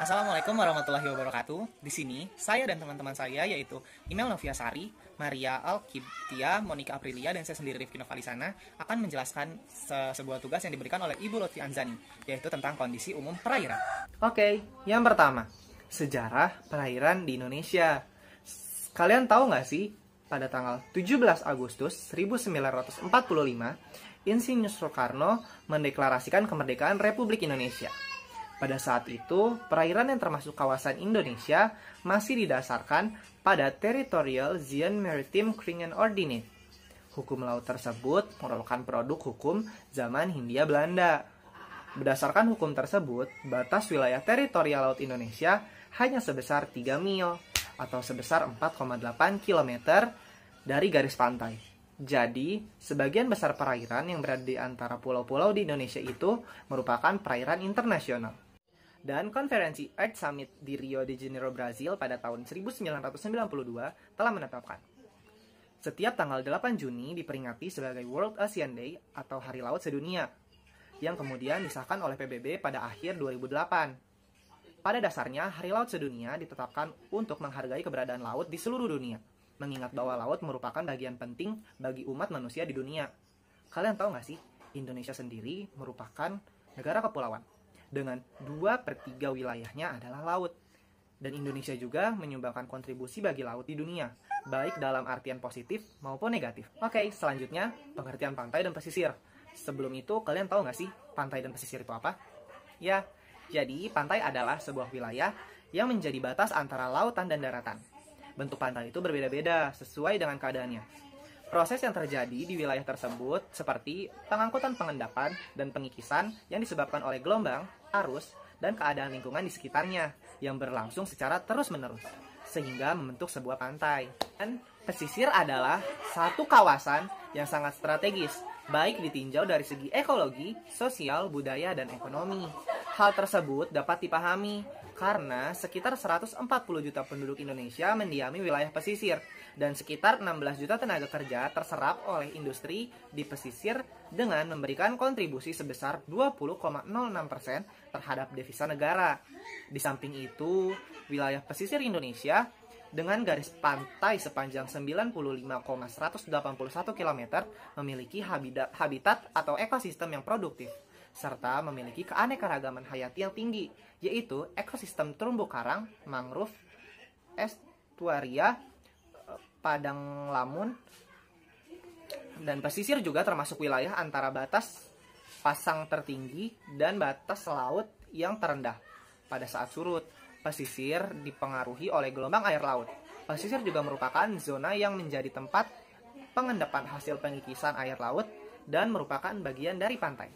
Assalamualaikum warahmatullahi wabarakatuh. Di sini saya dan teman-teman saya yaitu Imel Novia Sari, Maria Alkitia, Monica Aprilia dan saya sendiri Rifki Novalisana akan menjelaskan se sebuah tugas yang diberikan oleh Ibu Lotfi Anzani yaitu tentang kondisi umum perairan. Oke, yang pertama, sejarah perairan di Indonesia. Kalian tahu nggak sih pada tanggal 17 Agustus 1945 Insinyur Soekarno mendeklarasikan kemerdekaan Republik Indonesia. Pada saat itu, perairan yang termasuk kawasan Indonesia masih didasarkan pada Territorial Zion Maritime Kringen Ordinate. Hukum laut tersebut merupakan produk hukum zaman Hindia Belanda. Berdasarkan hukum tersebut, batas wilayah teritorial laut Indonesia hanya sebesar 3 mil atau sebesar 4,8 km dari garis pantai. Jadi, sebagian besar perairan yang berada di antara pulau-pulau di Indonesia itu merupakan perairan internasional dan konferensi Earth Summit di Rio de Janeiro, Brazil pada tahun 1992 telah menetapkan. Setiap tanggal 8 Juni diperingati sebagai World Ocean Day atau Hari Laut Sedunia, yang kemudian disahkan oleh PBB pada akhir 2008. Pada dasarnya, Hari Laut Sedunia ditetapkan untuk menghargai keberadaan laut di seluruh dunia, mengingat bahwa laut merupakan bagian penting bagi umat manusia di dunia. Kalian tahu nggak sih, Indonesia sendiri merupakan negara kepulauan dengan 2 per 3 wilayahnya adalah laut. Dan Indonesia juga menyumbangkan kontribusi bagi laut di dunia, baik dalam artian positif maupun negatif. Oke, okay, selanjutnya pengertian pantai dan pesisir. Sebelum itu, kalian tahu nggak sih pantai dan pesisir itu apa? Ya, jadi pantai adalah sebuah wilayah yang menjadi batas antara lautan dan daratan. Bentuk pantai itu berbeda-beda sesuai dengan keadaannya. Proses yang terjadi di wilayah tersebut seperti pengangkutan pengendapan dan pengikisan yang disebabkan oleh gelombang, arus dan keadaan lingkungan di sekitarnya yang berlangsung secara terus-menerus sehingga membentuk sebuah pantai. Dan pesisir adalah satu kawasan yang sangat strategis, baik ditinjau dari segi ekologi, sosial, budaya, dan ekonomi. Hal tersebut dapat dipahami karena sekitar 140 juta penduduk Indonesia mendiami wilayah pesisir dan sekitar 16 juta tenaga kerja terserap oleh industri di pesisir dengan memberikan kontribusi sebesar 20,06% terhadap devisa negara. Di samping itu, wilayah pesisir Indonesia dengan garis pantai sepanjang 95,181 km memiliki habitat, atau ekosistem yang produktif serta memiliki keanekaragaman hayati yang tinggi, yaitu ekosistem terumbu karang, mangrove, estuaria, padang lamun, dan pesisir juga termasuk wilayah antara batas pasang tertinggi dan batas laut yang terendah. Pada saat surut, pesisir dipengaruhi oleh gelombang air laut. Pesisir juga merupakan zona yang menjadi tempat pengendapan hasil pengikisan air laut dan merupakan bagian dari pantai.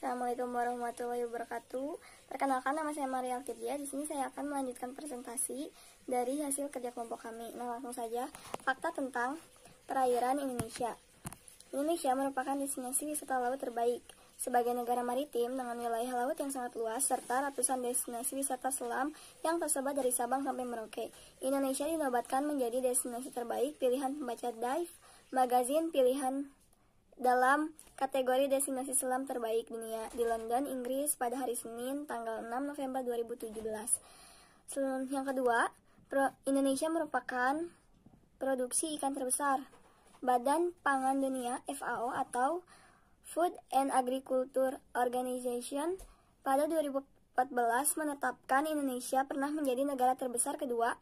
Assalamualaikum warahmatullahi wabarakatuh. Perkenalkan nama saya Maria Alkidia. Di sini saya akan melanjutkan presentasi dari hasil kerja kelompok kami. Nah, langsung saja fakta tentang perairan Indonesia. Indonesia merupakan destinasi wisata laut terbaik sebagai negara maritim dengan wilayah laut yang sangat luas serta ratusan destinasi wisata selam yang tersebar dari Sabang sampai Merauke. Indonesia dinobatkan menjadi destinasi terbaik pilihan pembaca dive, magazine pilihan dalam kategori destinasi selam terbaik dunia di London, Inggris pada hari Senin tanggal 6 November 2017. Yang kedua, Indonesia merupakan produksi ikan terbesar. Badan Pangan Dunia FAO atau Food and Agriculture Organization pada 2014 menetapkan Indonesia pernah menjadi negara terbesar kedua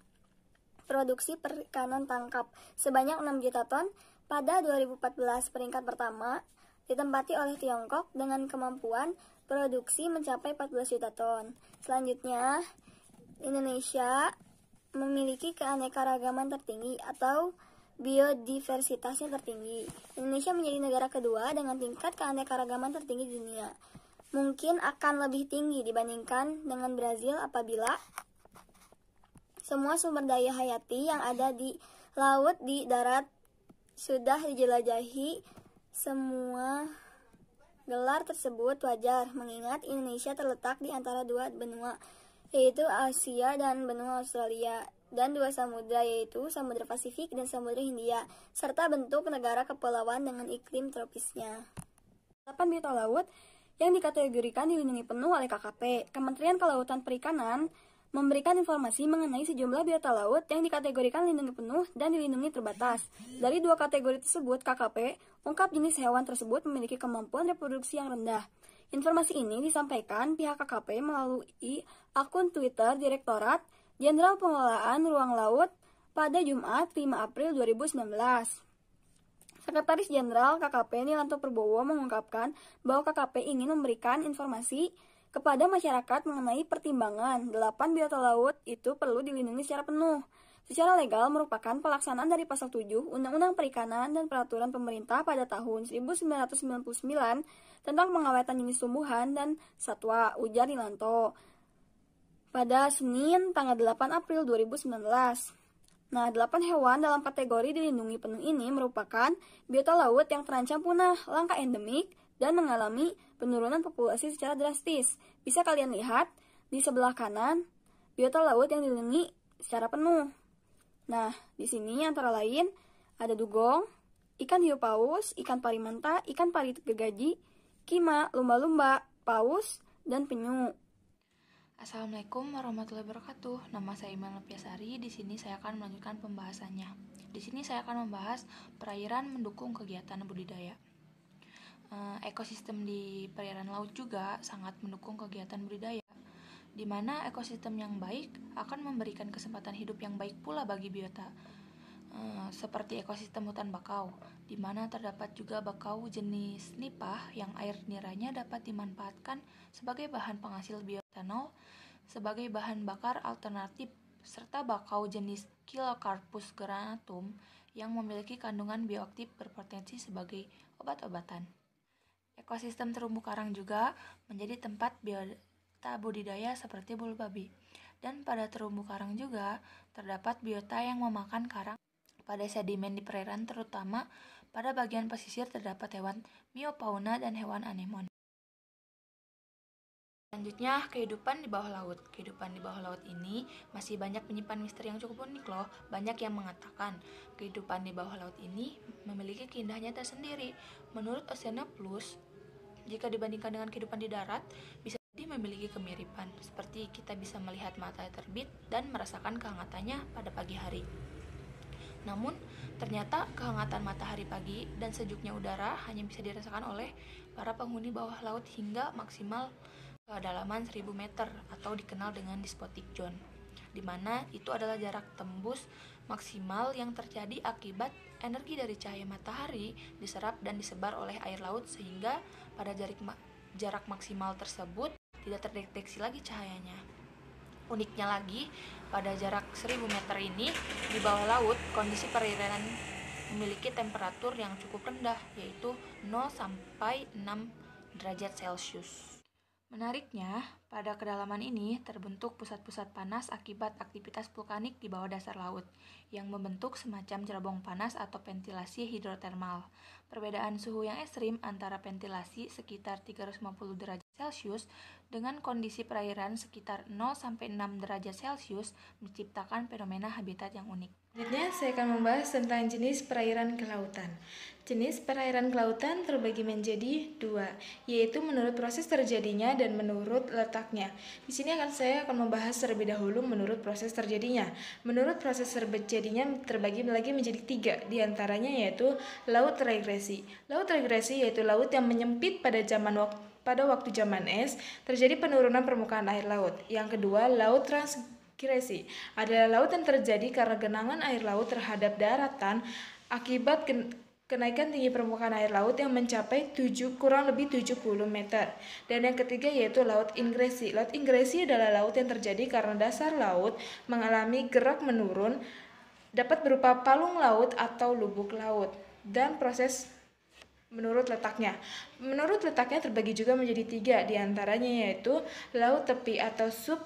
produksi perikanan tangkap sebanyak 6 juta ton pada 2014 peringkat pertama ditempati oleh Tiongkok dengan kemampuan produksi mencapai 14 juta ton. Selanjutnya, Indonesia memiliki keanekaragaman tertinggi atau biodiversitasnya tertinggi. Indonesia menjadi negara kedua dengan tingkat keanekaragaman tertinggi di dunia. Mungkin akan lebih tinggi dibandingkan dengan Brazil apabila semua sumber daya hayati yang ada di laut, di darat, sudah dijelajahi semua gelar tersebut wajar mengingat Indonesia terletak di antara dua benua yaitu Asia dan benua Australia dan dua samudra yaitu Samudra Pasifik dan Samudra Hindia serta bentuk negara kepulauan dengan iklim tropisnya. 8 biota laut yang dikategorikan dilindungi penuh oleh KKP, Kementerian Kelautan Perikanan, memberikan informasi mengenai sejumlah biota laut yang dikategorikan lindungi penuh dan dilindungi terbatas. Dari dua kategori tersebut, KKP ungkap jenis hewan tersebut memiliki kemampuan reproduksi yang rendah. Informasi ini disampaikan pihak KKP melalui akun Twitter Direktorat Jenderal Pengelolaan Ruang Laut pada Jumat 5 April 2019. Sekretaris Jenderal KKP Nilanto Perbowo mengungkapkan bahwa KKP ingin memberikan informasi kepada masyarakat mengenai pertimbangan 8 biota laut itu perlu dilindungi secara penuh. Secara legal merupakan pelaksanaan dari pasal 7 Undang-Undang Perikanan dan Peraturan Pemerintah pada tahun 1999 tentang pengawetan jenis tumbuhan dan satwa ujar Rilanto pada Senin tanggal 8 April 2019. Nah, 8 hewan dalam kategori dilindungi penuh ini merupakan biota laut yang terancam punah, langka endemik, dan mengalami penurunan populasi secara drastis. Bisa kalian lihat di sebelah kanan biota laut yang dilindungi secara penuh. Nah, di sini antara lain ada dugong, ikan hiu paus, ikan pari manta, ikan pari gergaji, kima, lumba-lumba, paus, dan penyu. Assalamualaikum warahmatullahi wabarakatuh. Nama saya Iman Lepiasari. Di sini saya akan melanjutkan pembahasannya. Di sini saya akan membahas perairan mendukung kegiatan budidaya. Eh, ekosistem di perairan laut juga sangat mendukung kegiatan budidaya, di mana ekosistem yang baik akan memberikan kesempatan hidup yang baik pula bagi biota, eh, seperti ekosistem hutan bakau, di mana terdapat juga bakau jenis nipah yang air niranya dapat dimanfaatkan sebagai bahan penghasil bioetanol, sebagai bahan bakar alternatif serta bakau jenis Kilocarpus granatum yang memiliki kandungan bioaktif berpotensi sebagai obat-obatan. Ekosistem terumbu karang juga menjadi tempat biota budidaya seperti bulu babi. Dan pada terumbu karang juga terdapat biota yang memakan karang. Pada sedimen di perairan terutama pada bagian pesisir terdapat hewan miopauna dan hewan anemon. Selanjutnya, kehidupan di bawah laut. Kehidupan di bawah laut ini masih banyak menyimpan misteri yang cukup unik loh. Banyak yang mengatakan kehidupan di bawah laut ini memiliki keindahannya tersendiri. Menurut Plus, jika dibandingkan dengan kehidupan di darat, bisa jadi memiliki kemiripan, seperti kita bisa melihat matahari terbit dan merasakan kehangatannya pada pagi hari. Namun, ternyata kehangatan matahari pagi dan sejuknya udara hanya bisa dirasakan oleh para penghuni bawah laut hingga maksimal kedalaman 1000 meter atau dikenal dengan despotic zone di mana itu adalah jarak tembus maksimal yang terjadi akibat Energi dari cahaya matahari diserap dan disebar oleh air laut sehingga pada jarak, ma jarak maksimal tersebut tidak terdeteksi lagi cahayanya. Uniknya lagi, pada jarak 1000 meter ini, di bawah laut, kondisi perairan memiliki temperatur yang cukup rendah, yaitu 0 sampai 6 derajat Celcius. Menariknya, pada kedalaman ini terbentuk pusat-pusat panas akibat aktivitas vulkanik di bawah dasar laut, yang membentuk semacam cerobong panas atau ventilasi hidrotermal. Perbedaan suhu yang ekstrim antara ventilasi sekitar 350 derajat Celcius dengan kondisi perairan sekitar 0-6 derajat Celcius menciptakan fenomena habitat yang unik. Selanjutnya, saya akan membahas tentang jenis perairan kelautan. Jenis perairan kelautan terbagi menjadi dua, yaitu menurut proses terjadinya dan menurut letaknya. Di sini akan saya akan membahas terlebih dahulu menurut proses terjadinya. Menurut proses terjadinya terbagi lagi menjadi tiga, diantaranya yaitu laut regresi. Laut regresi yaitu laut yang menyempit pada zaman waktu pada waktu zaman es terjadi penurunan permukaan air laut. Yang kedua, laut trans Kiresi adalah laut yang terjadi karena genangan air laut terhadap daratan akibat kenaikan tinggi permukaan air laut yang mencapai 7, kurang lebih 70 meter. Dan yang ketiga yaitu Laut Ingresi. Laut Ingresi adalah laut yang terjadi karena dasar laut mengalami gerak menurun dapat berupa palung laut atau lubuk laut dan proses menurut letaknya. Menurut letaknya terbagi juga menjadi tiga, diantaranya yaitu laut tepi atau sub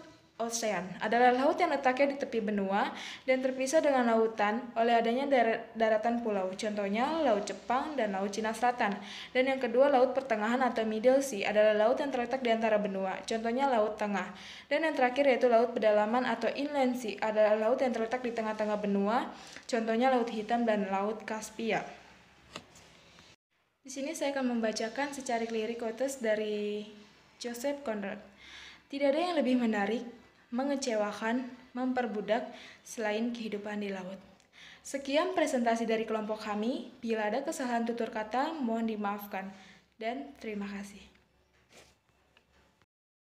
ocean adalah laut yang letaknya di tepi benua dan terpisah dengan lautan oleh adanya daratan pulau, contohnya Laut Jepang dan Laut Cina Selatan. Dan yang kedua, Laut Pertengahan atau Middle Sea adalah laut yang terletak di antara benua, contohnya Laut Tengah. Dan yang terakhir yaitu Laut Pedalaman atau Inland Sea adalah laut yang terletak di tengah-tengah benua, contohnya Laut Hitam dan Laut Kaspia. Di sini saya akan membacakan secara lirik quotes dari Joseph Conrad. Tidak ada yang lebih menarik mengecewakan, memperbudak, selain kehidupan di laut. Sekian presentasi dari kelompok kami. Bila ada kesalahan tutur kata, mohon dimaafkan. Dan terima kasih.